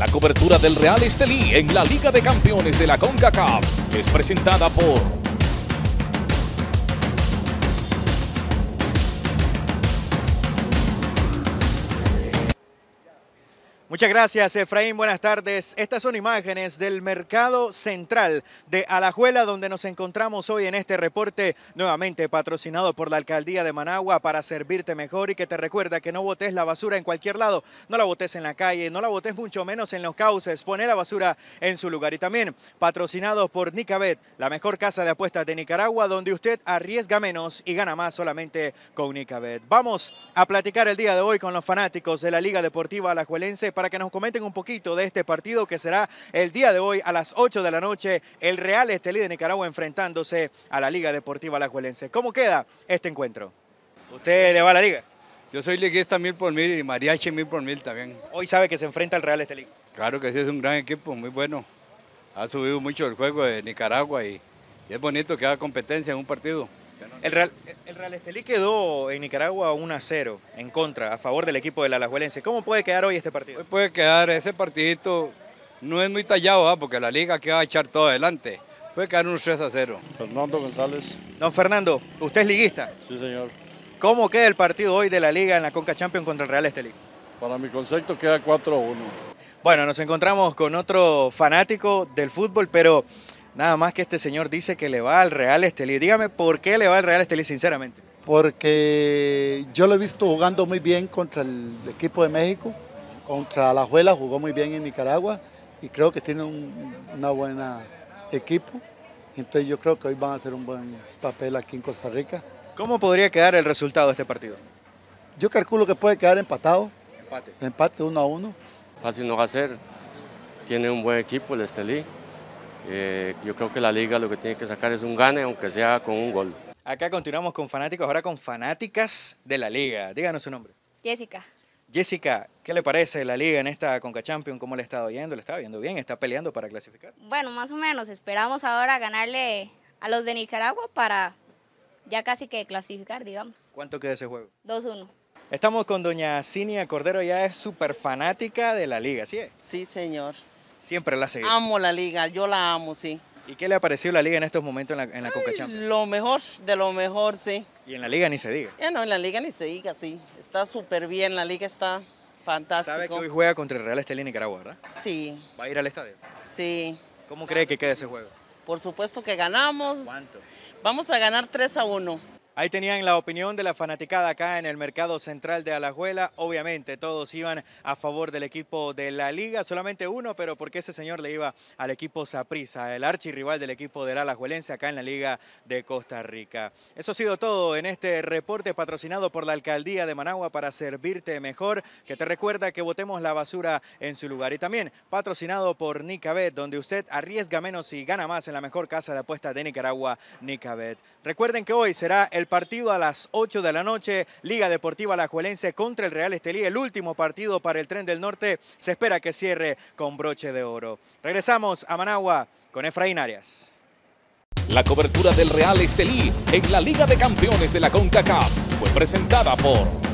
La cobertura del Real Estelí en la Liga de Campeones de la CONCACAF es presentada por Muchas gracias, Efraín. Buenas tardes. Estas son imágenes del mercado central de Alajuela, donde nos encontramos hoy en este reporte, nuevamente patrocinado por la alcaldía de Managua para servirte mejor y que te recuerda que no botes la basura en cualquier lado, no la botes en la calle, no la botes mucho menos en los cauces, pone la basura en su lugar. Y también patrocinado por Nicabet, la mejor casa de apuestas de Nicaragua, donde usted arriesga menos y gana más solamente con Nicabet. Vamos a platicar el día de hoy con los fanáticos de la Liga Deportiva Alajuelense para que nos comenten un poquito de este partido que será el día de hoy a las 8 de la noche, el Real Estelí de Nicaragua enfrentándose a la Liga Deportiva Alajuelense. ¿Cómo queda este encuentro? ¿Usted le va a la Liga? Yo soy liguista mil por mil y mariachi mil por mil también. Hoy sabe que se enfrenta al Real Estelí. Claro que sí, es un gran equipo, muy bueno. Ha subido mucho el juego de Nicaragua y es bonito que haga competencia en un partido. Este, el Real, Estelí quedó en Nicaragua 1 a 0 en contra, a favor del equipo de la Alajuelense. ¿Cómo puede quedar hoy este partido? puede quedar ese partidito, no es muy tallado, ¿ah? porque la liga que va a echar todo adelante. Puede quedar un 3 a 0. Fernando González. Don Fernando, ¿usted es liguista? Sí, señor. ¿Cómo queda el partido hoy de la liga en la Conca Champions contra el Real Estelí? Para mi concepto queda 4 1. Bueno, nos encontramos con otro fanático del fútbol, pero Nada más que este señor dice que le va al Real Estelí. Dígame por qué le va al Real Estelí, sinceramente. Porque yo lo he visto jugando muy bien contra el equipo de México, contra la Juela jugó muy bien en Nicaragua y creo que tiene un una buena equipo. Entonces yo creo que hoy van a hacer un buen papel aquí en Costa Rica. ¿Cómo podría quedar el resultado de este partido? Yo calculo que puede quedar empatado. Empate. Empate uno a uno. Fácil no va a ser. Tiene un buen equipo el Estelí. Eh, yo creo que la liga lo que tiene que sacar es un gane, aunque sea con un gol. Acá continuamos con fanáticos, ahora con fanáticas de la liga. Díganos su nombre. Jessica. Jessica, ¿qué le parece la liga en esta Conca Champions? ¿Cómo le está yendo? ¿Le está viendo bien? ¿Está peleando para clasificar? Bueno, más o menos. Esperamos ahora ganarle a los de Nicaragua para ya casi que clasificar, digamos. ¿Cuánto queda ese juego? 2-1. Estamos con doña Cinia Cordero, ya es súper fanática de la liga, ¿sí es? Sí, señor. Siempre la ha seguido. Amo la liga, yo la amo, sí. ¿Y qué le ha parecido la liga en estos momentos en la, en la Lo mejor de lo mejor, sí. ¿Y en la liga ni se diga? Ya no, en la liga ni se diga, sí. Está súper bien, la liga está fantástica. ¿Sabe que hoy juega contra el Real Estelí Nicaragua, verdad? Sí. ¿Va a ir al estadio? Sí. ¿Cómo cree que queda ese juego? Por supuesto que ganamos. ¿Cuánto? Vamos a ganar 3 a 1. Ahí tenían la opinión de la fanaticada acá en el mercado central de Alajuela. Obviamente todos iban a favor del equipo de la liga, solamente uno, pero porque ese señor le iba al equipo Saprisa, el archirrival del equipo del Alajuelense acá en la liga de Costa Rica. Eso ha sido todo en este reporte patrocinado por la alcaldía de Managua para servirte mejor, que te recuerda que votemos la basura en su lugar. Y también patrocinado por Nicabet, donde usted arriesga menos y gana más en la mejor casa de apuestas de Nicaragua, Nicabet. Recuerden que hoy será el partido a las 8 de la noche, Liga Deportiva Alajuelense contra el Real Estelí, el último partido para el Tren del Norte, se espera que cierre con broche de oro. Regresamos a Managua con Efraín Arias. La cobertura del Real Estelí en la Liga de Campeones de la CONCACAF fue presentada por...